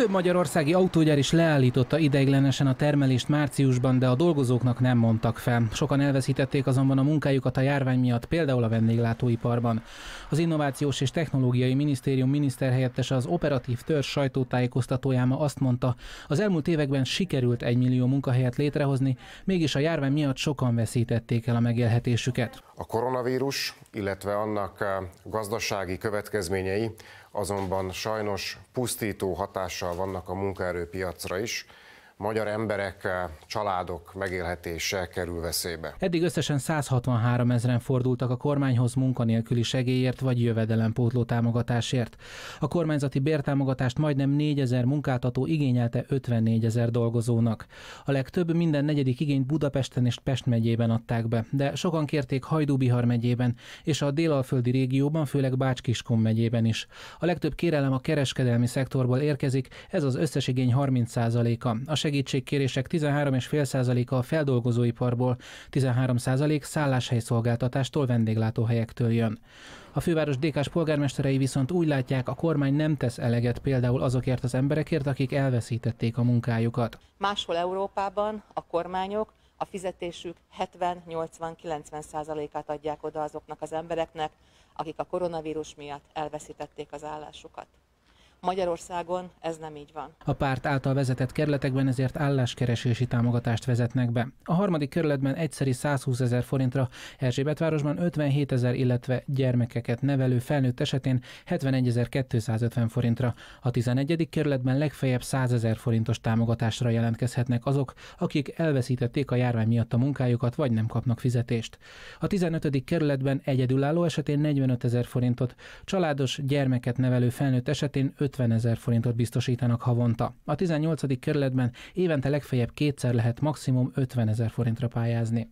Több magyarországi autógyár is leállította ideiglenesen a termelést márciusban, de a dolgozóknak nem mondtak fel. Sokan elveszítették azonban a munkájukat a járvány miatt, például a vendéglátóiparban. Az Innovációs és Technológiai Minisztérium miniszterhelyettese az operatív törzs sajtótájékoztatóján ma azt mondta, az elmúlt években sikerült egy millió munkahelyet létrehozni, mégis a járvány miatt sokan veszítették el a megélhetésüket. A koronavírus, illetve annak eh, gazdasági következményei azonban sajnos pusztító hatással vannak a munkaerőpiacra is, magyar emberek, eh, családok megélhetése kerül veszélybe. Eddig összesen 163 ezeren fordultak a kormányhoz munkanélküli segélyért vagy jövedelempótló támogatásért. A kormányzati bértámogatást majdnem 4 ezer munkáltató igényelte 54 ezer dolgozónak. A legtöbb minden negyedik igényt Budapesten és Pest megyében adták be, de sokan kérték Hajdú-Bihar megyében és a délalföldi régióban, főleg Bács-Kiskun megyében is. A legtöbb kérelem a kereskedelmi szektorból érkezik, ez az összes igény 30%-a. A segítségkérések 13,5%-a a feldolgozóiparból, 13% szálláshelyszolgáltatástól vendéglátóhelyektől jön. A főváros DK-s polgármesterei viszont úgy látják, a kormány nem tesz eleget például azokért az emberekért, akik elveszítették a munkájukat. Máshol Európában a kormányok a fizetésük 70-80-90 százalékát adják oda azoknak az embereknek, akik a koronavírus miatt elveszítették az állásukat. Magyarországon ez nem így van. A párt által vezetett kerületekben ezért álláskeresési támogatást vezetnek be. A harmadik kerületben egyszeri 120 ezer forintra, Erzsébetvárosban 57 ezer, illetve gyermekeket nevelő felnőtt esetén 71.250 forintra. A 11. kerületben legfeljebb 100 ezer forintos támogatásra jelentkezhetnek azok, akik elveszítették a járvány miatt a munkájukat, vagy nem kapnak fizetést. A 15. kerületben egyedülálló esetén 45 ezer forintot, családos gyermeket nevelő felnőtt esetén 5 50 ezer forintot biztosítanak havonta. A 18. kerületben évente legfeljebb kétszer lehet maximum 50 ezer forintra pályázni.